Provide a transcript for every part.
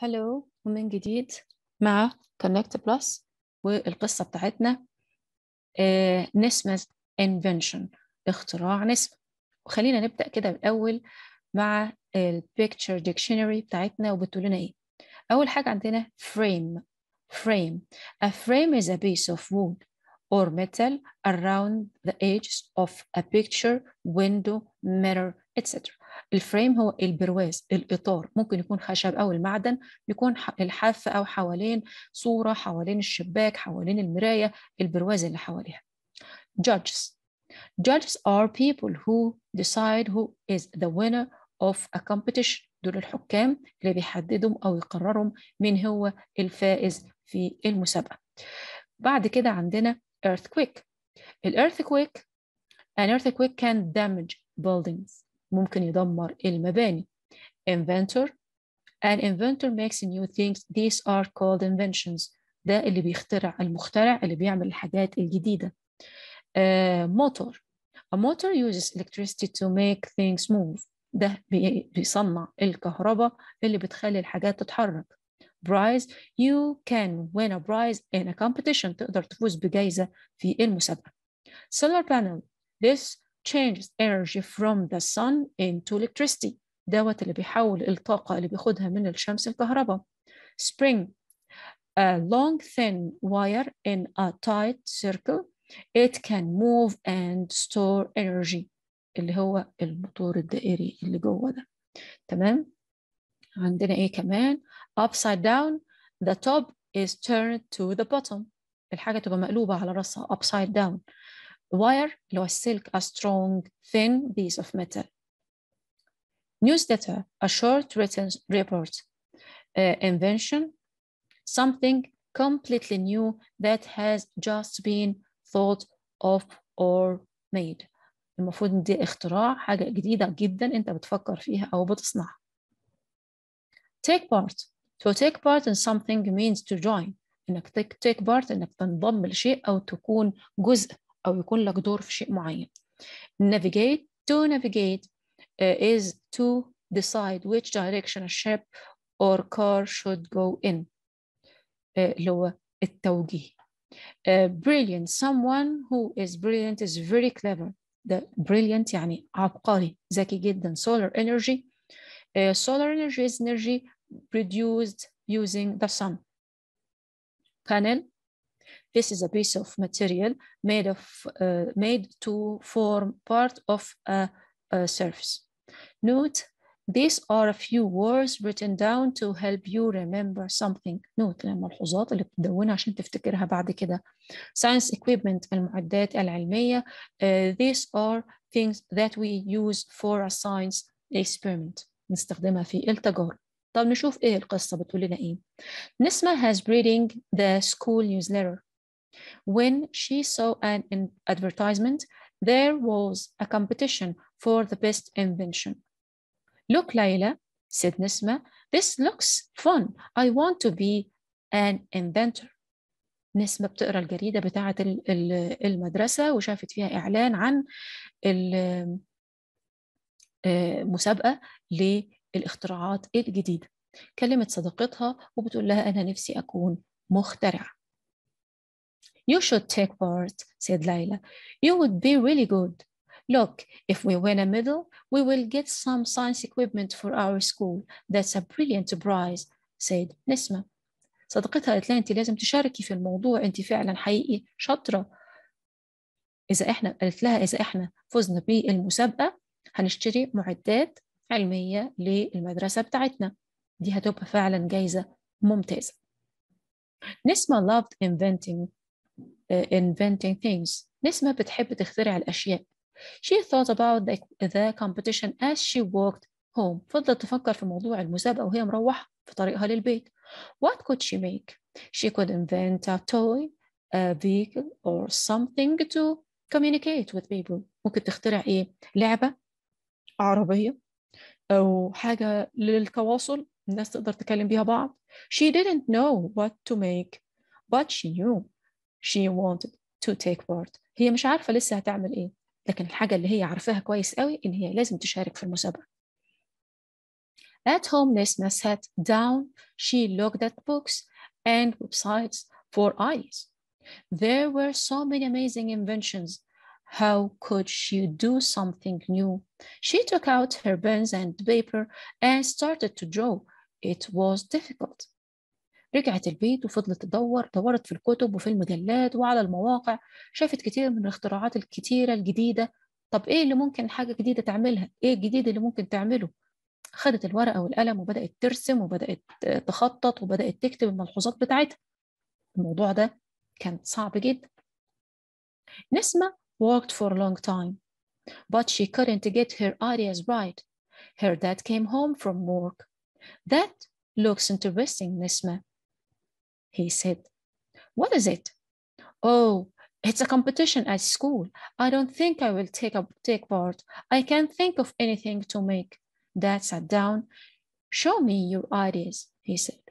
هلو ومن جديد مع كونكت بلس والقصة بتاعتنا آه، نسمة انفنشن اختراع نسمة وخلينا نبدأ كده الاول مع البيكتشر ديكشنري بتاعتنا وبتقول لنا إيه أول حاجة عندنا فريم frame a frame is a piece of wood or metal around the edges of a picture window mirror etc الفريم هو البرواز الإطار ممكن يكون خشب أو المعدن يكون الحافة أو حوالين صورة حوالين الشباك حوالين المراية البرواز اللي حواليها judges judges are people who decide who is the winner of a competition دول الحكام اللي بيحددوا أو يقرروا مين هو الفائز في المسابقة بعد كده عندنا earthquake الارثكويك an earthquake can damage buildings ممكن يدمر المباني inventor an inventor makes new things these are called inventions ده اللي بيخترع المخترع اللي بيعمل الحاجات الجديدة uh, motor. a motor uses electricity to make things move ده بيصنع الكهرباء اللي بتخلي الحاجات تتحرك prize you can win a prize in a competition تقدر تفوز بجائزة في المسابقة solar panel this changes energy from the sun into electricity دوت اللي بيحول الطاقة اللي بياخدها من الشمس الكهرباء spring a long thin wire in a tight circle it can move and store energy اللي هو الموتور الدائري اللي جوه ده تمام عندنا ايه كمان upside down the top is turned to the bottom الحاجة تبقى مقلوبة على رأسها upside down wire اللي هو السلك a strong thin piece of metal newsletter a short written report uh, invention something completely new that has just been thought of or made المفروض ان دي اختراع حاجة جديدة جدا انت بتفكر فيها او بتصنعها take part to take part in something means to join انك take, take part انك تنضم لشيء او تكون جزء أو يكون لك دور في شيء معين navigate to navigate uh, is to decide which direction a ship or car should go in اللي uh, هو التوجيه uh, brilliant someone who is brilliant is very clever the brilliant يعني عبقري ذكي جدا solar energy uh, solar energy is energy produced using the sun panel This is a piece of material made, of, uh, made to form part of a, a surface. Note, these are a few words written down to help you remember something. Note: نوت الملحوظات اللي بتدونها عشان تفتكرها بعد كده. Science equipment المعدات العلمية. Uh, these are things that we use for a science experiment. نستخدمها في التجارب. طب نشوف ايه القصة بتقول لنا ايه. Nisma has reading the school newsletter. When she saw an advertisement, there was a competition for the best invention. Look, Layla, said Nisma, this looks fun. I want to be an inventor. نسمة بتقرا الجريدة بتاعة المدرسة وشافت فيها إعلان عن المسابقة للاختراعات الجديدة كلمت صديقتها وبتقول لها أنا نفسي أكون مخترعة You should take part, said Layla. You would be really good. Look, if we win a medal, we will get some science equipment for our school. That's a brilliant prize, said Nisma. صدقتها قالت لها انت لازم تشاركي في الموضوع انت فعلا حقيقي شاطره اذا احنا قالت لها اذا احنا فزنا بالمسابقه هنشتري معدات علميه للمدرسه بتاعتنا دي هتبقى فعلا جايزه ممتازه نسمة loved inventing inventing things نسمة بتحب تخترع الأشياء She thought about the, the competition as she walked home فضلت تفكر في موضوع المسابقة وهي مروحة في طريقها للبيت What could she make? She could invent a toy, a vehicle or something to communicate with people ممكن تخترع إيه؟ لعبة عربية أو حاجة للتواصل الناس تقدر تكلم بيها بعض She didn't know what to make but she knew she wanted to take part هي مش عارفة لسه هتعمل إيه لكن الحاجة اللي هي عارفاها كويس قوي إن هي لازم تشارك في المسابقة At homelessness sat down she looked at books and websites for eyes. There were so many amazing inventions. How could she do something new? She took out her pens and paper and started to draw. It was difficult. رجعت البيت وفضلت تدور دورت في الكتب وفي المجلات وعلى المواقع شافت كتير من الاختراعات الكتيرة الجديدة طب إيه اللي ممكن حاجة جديدة تعملها إيه الجديد اللي ممكن تعمله خدت الورقة والقلم وبدأت ترسم وبدأت تخطط وبدأت تكتب الملحوظات بتاعتها الموضوع ده كان صعب جدا نسمة worked for a long time but she couldn't get her ideas right her dad came home from work that looks interesting Nisma he said. What is it? Oh, it's a competition at school. I don't think I will take up take part. I can't think of anything to make. Dad sat down. Show me your ideas, he said.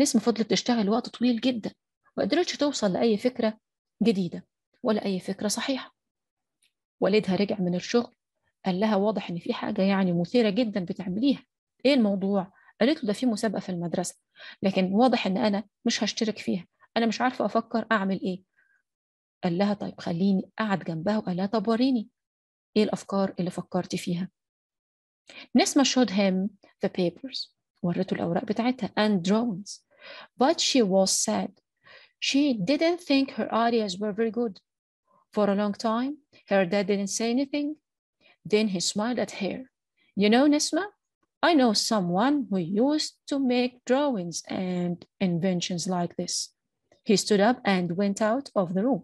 نسمة فضلت تشتغل وقت طويل جدا وقدرتش توصل لأي فكرة جديدة ولا أي فكرة صحيحة والدها رجع من الشغل قال لها واضح إن في حاجة يعني مثيرة جدا بتعمليها إيه الموضوع؟ قالت له ده في مسابقه في المدرسه لكن واضح ان انا مش هشترك فيها انا مش عارفه افكر اعمل ايه قال لها طيب خليني قعد جنبها وقال لها طب وريني ايه الافكار اللي فكرتي فيها نسمة showed him the papers ورته الأوراق بتاعتها and drawings but she was sad she didn't think her ideas were very good for a long time her dad didn't say anything then he smiled at her you know Nisma I know someone who used to make drawings and inventions like this. He stood up and went out of the room.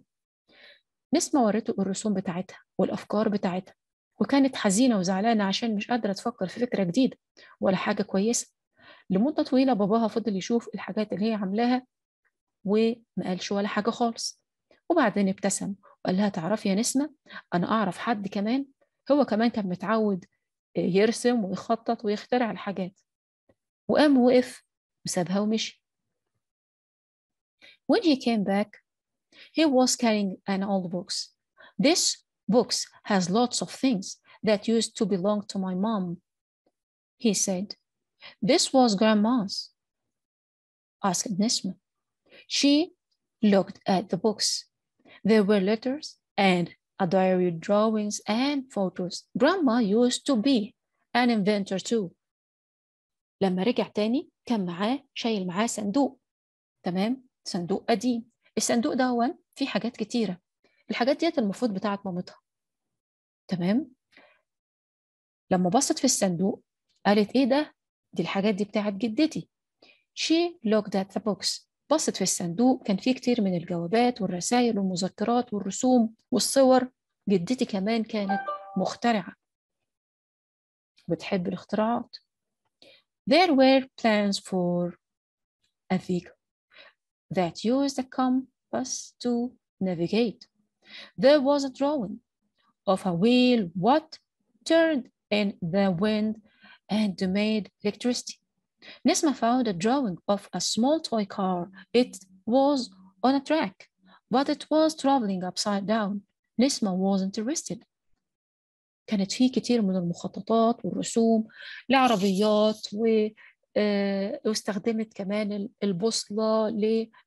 نسمة ورته الرسوم بتاعتها والأفكار بتاعتها وكانت حزينة وزعلانة عشان مش قادرة تفكر في فكرة جديدة ولا حاجة كويسة لمدة طويلة باباها فضل يشوف الحاجات اللي هي عاملاها وما قالش ولا حاجة خالص وبعدين ابتسم وقال لها تعرفي يا نسمة أنا أعرف حد كمان هو كمان كان متعود يرسم ويخطط ويخترع الحاجات وقام وقف وسابها ومشي When he came back, he was carrying an old box. This box has lots of things that used to belong to my mom, he said. This was grandma's, asked Nesma. She looked at the books. There were letters and a diary drawings and photos grandma used to be an inventor too لما رجع تاني كان معاه شايل معاه صندوق تمام صندوق قديم الصندوق ده هو فيه حاجات كتيرة الحاجات ديت المفروض بتاعت مامتها تمام لما بصت في الصندوق قالت ايه ده دي الحاجات دي بتاعت جدتي she looked at the books بصت في الصندوق كان فيه كتير من الجوابات والرسائل والمذكرات والرسوم والصور جدتي كمان كانت مخترعة بتحب الاختراعات There were plans for a vehicle that used a compass to navigate. There was a drawing of a wheel what turned in the wind and made electricity. Nesma found a drawing of a small toy car. It was on a track, but it was traveling upside down. Nesma was interested. كانت في كتير من المخططات والرسوم لعربيات و آه، واستخدمت كمان البوصلة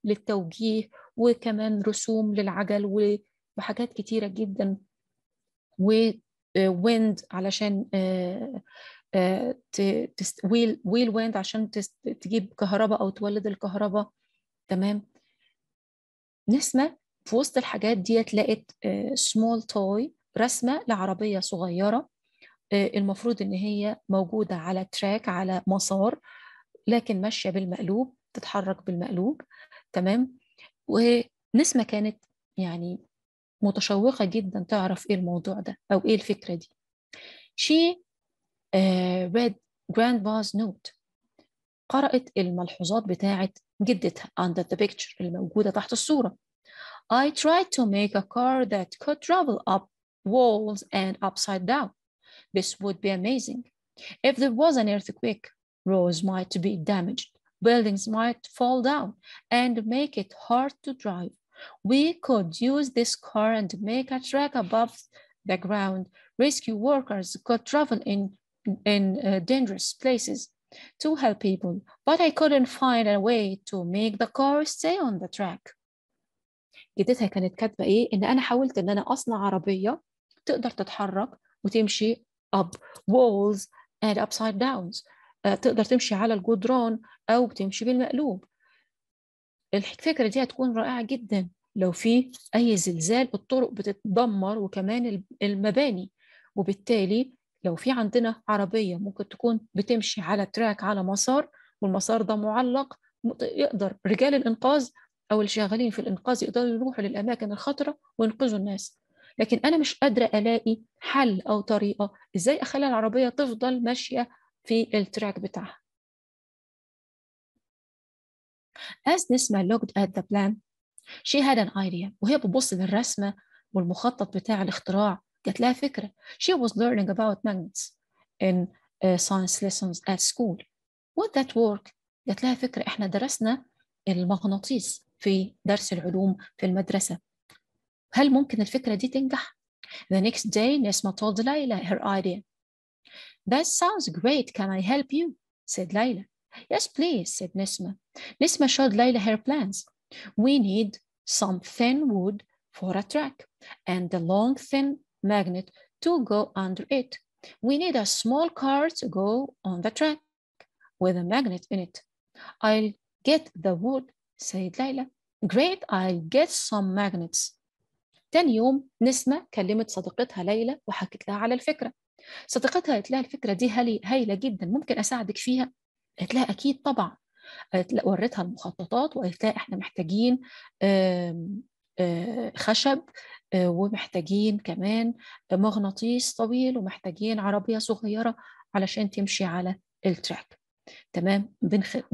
للتوجيه وكمان رسوم للعجل وحاجات كتيرة جدا وويند آه، علشان آه، آه، تست... ويل ويل ويند عشان تست... تجيب كهرباء او تولد الكهرباء تمام نسمه في وسط الحاجات ديت لقت سمول آه، توي رسمه لعربيه صغيره آه، المفروض ان هي موجوده على تراك على مسار لكن ماشيه بالمقلوب تتحرك بالمقلوب تمام ونسمه كانت يعني متشوقه جدا تعرف ايه الموضوع ده او ايه الفكره دي she read grandma's note قرأت الملحوظات بتاعة جدتها under the picture الموجودة تحت الصورة I tried to make a car that could travel up walls and upside down This would be amazing If there was an earthquake roads might be damaged buildings might fall down and make it hard to drive we could use this car and make a track above the ground. Rescue workers could travel in in uh, dangerous places to help people, but I couldn't find a way to make the car stay on the track. جدتها كانت كاتبة إيه؟ إن أنا حاولت إن أنا أصنع عربية تقدر تتحرك وتمشي up walls and upside downs آه، تقدر تمشي على الجدران أو تمشي بالمقلوب الفكرة دي هتكون رائعة جدا لو في أي زلزال الطرق بتتدمر وكمان المباني وبالتالي لو في عندنا عربية ممكن تكون بتمشي على تراك على مسار والمسار ده معلق يقدر رجال الإنقاذ أو الشغالين في الإنقاذ يقدروا يروحوا للأماكن الخطرة وينقذوا الناس لكن أنا مش قادرة ألاقي حل أو طريقة إزاي أخلي العربية تفضل ماشية في التراك بتاعها As Nisma looked at the plan she had an idea وهي بتبص للرسمة والمخطط بتاع الاختراع جات لها فكرة she was learning about magnets in uh, science lessons at school what that work جات لها فكرة احنا درسنا المغناطيس في درس العلوم في المدرسة هل ممكن الفكرة دي تنجح؟ The next day Nesma told Layla her idea. That sounds great. Can I help you? said Layla. Yes, please, said Nesma. Nesma showed Layla her plans. We need some thin wood for a track and a long thin magnet to go under it. We need a small car to go on the track with a magnet in it. I'll get the wood, said Layla. Great, I'll get some magnets. تاني يوم نسمة كلمت صديقتها ليلى وحكت لها على الفكرة صديقتها قالت لها الفكرة دي هايلة جدا ممكن أساعدك فيها قالت لها أكيد طبعا قالت ورتها المخططات وقالت لها احنا محتاجين آه، خشب آه، ومحتاجين كمان مغناطيس طويل ومحتاجين عربية صغيرة علشان تمشي على التراك تمام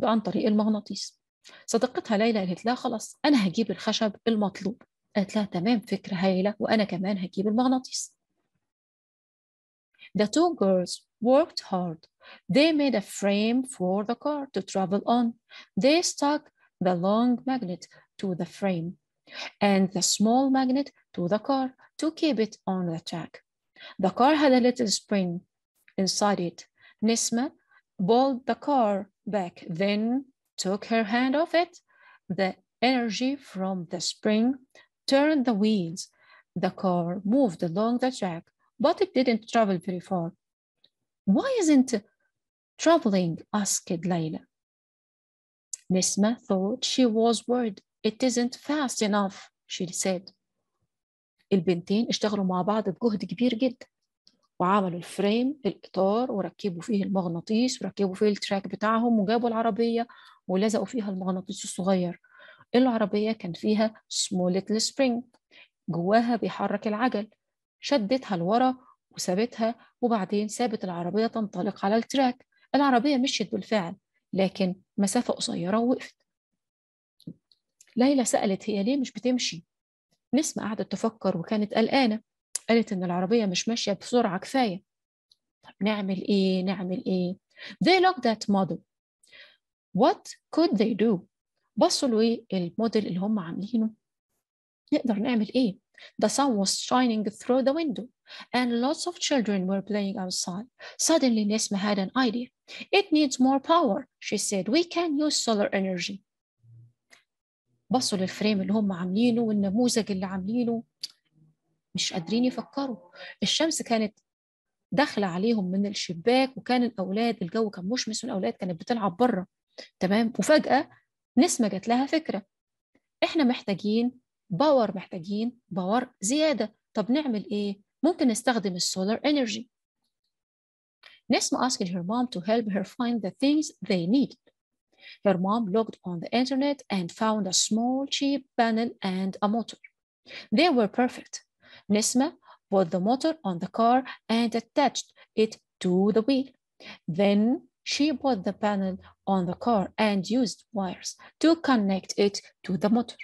عن طريق المغناطيس صديقتها ليلى قالت لها خلاص أنا هجيب الخشب المطلوب قالت لها تمام فكرة هايلة وأنا كمان هجيب المغناطيس The two girls worked hard. They made a frame for the car to travel on. They stuck the long magnet to the frame. and the small magnet to the car to keep it on the track. The car had a little spring inside it. Nisma pulled the car back, then took her hand off it. The energy from the spring turned the wheels. The car moved along the track, but it didn't travel very far. Why isn't it traveling? asked Layla. Nisma thought she was worried It isn't fast enough, she said. البنتين اشتغلوا مع بعض بجهد كبير جدا وعملوا الفريم الإطار وركبوا فيه المغناطيس وركبوا فيه التراك بتاعهم وجابوا العربية ولزقوا فيها المغناطيس الصغير العربية كان فيها small little spring جواها بيحرك العجل شدتها لورا وسابتها وبعدين سابت العربية تنطلق على التراك العربية مشيت بالفعل لكن مسافة قصيرة ووقفت ليلى سألت هي ليه مش بتمشي نسمة قعدت تفكر وكانت قلقانة قالت إن العربية مش ماشية بسرعة كفاية طب نعمل إيه نعمل إيه They looked at model What could they do بصوا لإيه الموديل اللي هم عاملينه نقدر نعمل إيه The sun was shining through the window, and lots of children were playing outside. Suddenly, Nesma had an idea. It needs more power, she said. We can use solar energy. بصوا للفريم اللي هم عاملينه والنموذج اللي عاملينه مش قادرين يفكروا الشمس كانت داخله عليهم من الشباك وكان الاولاد الجو كان مشمس والاولاد كانت بتلعب بره تمام وفجاه نسمه جات لها فكره احنا محتاجين باور محتاجين باور زياده طب نعمل ايه ممكن نستخدم السولار انرجي نسمه asked her mom to help her find the things they need her mom looked on the internet and found a small, cheap panel and a motor. They were perfect. Nisma put the motor on the car and attached it to the wheel. Then she put the panel on the car and used wires to connect it to the motor.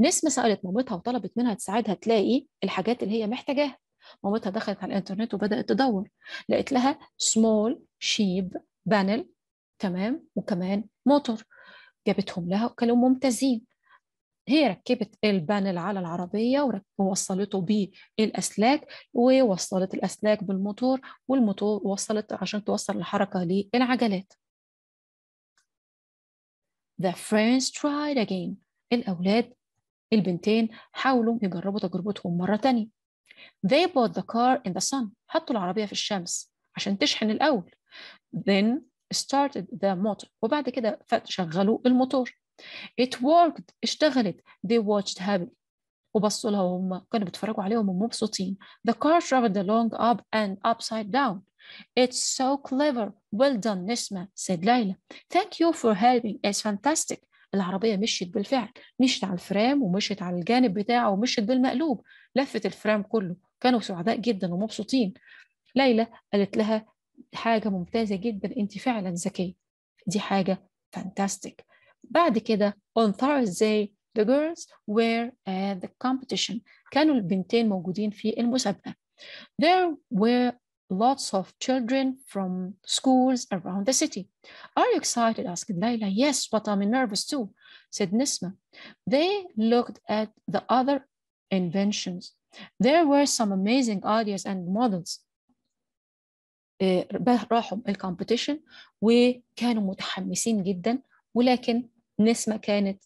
نسمة سألت مامتها وطلبت منها تساعدها تلاقي الحاجات اللي هي محتاجاها مامتها دخلت على الانترنت وبدأت تدور لقيت لها small sheep panel تمام وكمان موتور جابتهم لها وكانوا ممتازين هي ركبت البانل على العربية ووصلته بالأسلاك ووصلت الأسلاك بالموتور والموتور وصلت عشان توصل الحركة للعجلات The friends tried again الأولاد البنتين حاولوا يجربوا تجربتهم مرة تانية They bought the car in the sun حطوا العربية في الشمس عشان تشحن الأول Then started the motor وبعد كده شغلوا الموتور it worked اشتغلت they watched happily وبصوا لها وهم كانوا بيتفرجوا عليهم ومبسوطين the car traveled along up and upside down It's so clever. Well done, نسمة said ليلى. Thank you for helping. It's fantastic. العربية مشيت بالفعل مشيت على الفرام ومشيت على الجانب بتاعه ومشيت بالمقلوب لفت الفرام كله كانوا سعداء جدا ومبسوطين ليلى قالت لها حاجة ممتازة جدا أنت فعلا ذكية دي حاجة فانتاستيك بعد كده on Thursday the girls were at the competition كانوا البنتين موجودين في المسابقة there were lots of children from schools around the city are you excited asked Layla yes but I'm nervous too said Nisma they looked at the other inventions there were some amazing ideas and models آه، راحوا الكومبيتيشن وكانوا متحمسين جدا ولكن نسمة كانت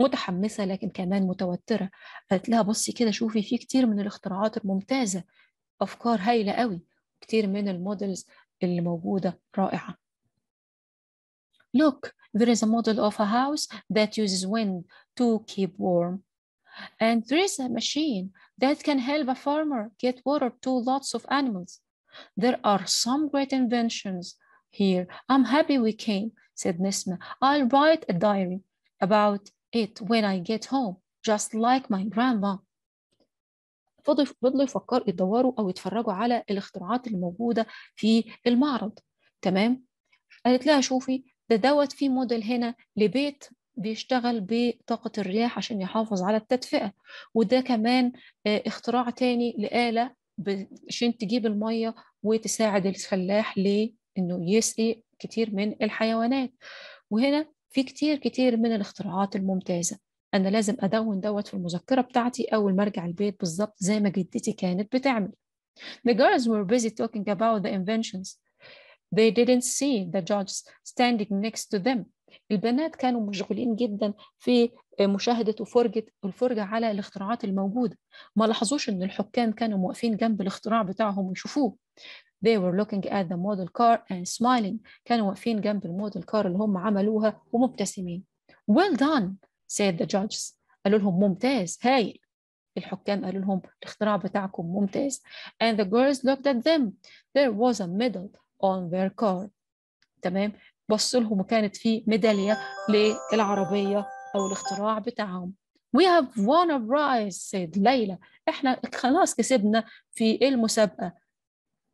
متحمسة لكن كمان متوترة قالت لها بصي كده شوفي في كتير من الاختراعات الممتازة أفكار هايلة قوي كتير من المودلز اللي موجودة رائعة Look, there is a model of a house that uses wind to keep warm. And there is a machine that can help a farmer get water to lots of animals. There are some great inventions here. I'm happy we came, said Nesma. I'll write a diary about it when I get home, just like my grandma. فضلوا يفكروا يدوروا او يتفرجوا على الاختراعات الموجوده في المعرض تمام قالت لها شوفي ده دوت في موديل هنا لبيت بيشتغل بطاقة الرياح عشان يحافظ على التدفئة وده كمان آه، اختراع تاني لآلة عشان تجيب المية وتساعد الفلاح لأنه يسقي كتير من الحيوانات وهنا في كتير كتير من الاختراعات الممتازة أنا لازم أدون دوت في المذكرة بتاعتي أول ما أرجع البيت بالظبط زي ما جدتي كانت بتعمل The girls were busy talking about the inventions. They didn't see the judge standing next to them. البنات كانوا مشغولين جدا في مشاهدة وفرجة الفرجة على الاختراعات الموجودة ما لاحظوش إن الحكام كانوا واقفين جنب الاختراع بتاعهم ويشوفوه They were looking at the model car and smiling كانوا واقفين جنب الموديل كار اللي هم عملوها ومبتسمين Well done said the judges قالوا لهم ممتاز هايل الحكام قالوا لهم الاختراع بتاعكم ممتاز and the girls looked at them there was a medal on their car تمام بصوا لهم وكانت في ميداليه للعربيه أو الاختراع بتاعهم We have won a prize said ليلى إحنا خلاص كسبنا في المسابقة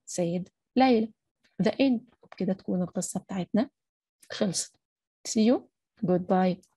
سيد ليلى The end كده تكون القصة بتاعتنا خلصت See you goodbye